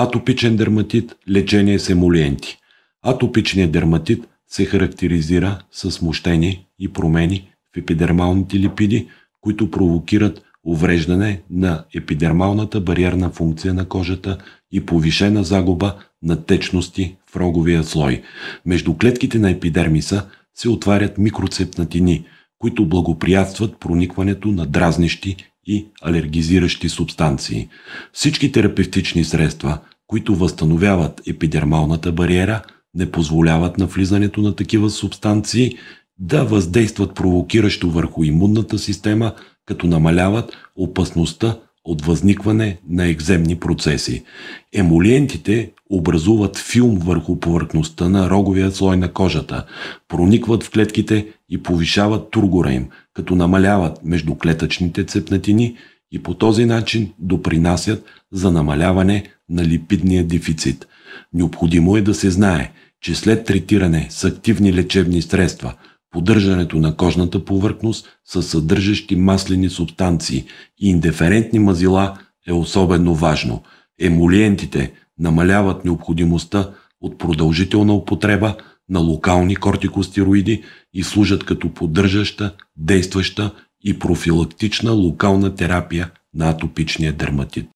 Атопичен дерматит – лечение с емолиенти. Атопичният дерматит се характеризира с смущение и промени в епидермалните липиди, които провокират увреждане на епидермалната бариерна функция на кожата и повишена загуба на течности в роговия слой. Между клетките на епидермиса се отварят микроцепнатини, които благоприятстват проникването на дразнищи и алергизиращи субстанции. Всички терапевтични средства, които възстановяват епидермалната бариера, не позволяват на влизането на такива субстанции да въздействат провокиращо върху имунната система, като намаляват опасността от възникване на екземни процеси. Емолиентите образуват филм върху повърхността на роговия слой на кожата, проникват в клетките и повишават тургора им, като намаляват междуклетъчните цепнатини и по този начин допринасят за намаляване на липидния дефицит. Необходимо е да се знае, че след третиране с активни лечебни средства – поддържането на кожната повърхност с съдържащи маслени субстанции и индиферентни мазила е особено важно. Емолиентите намаляват необходимостта от продължителна употреба на локални кортикостероиди и служат като поддържаща, действаща и профилактична локална терапия на атопичния дерматит.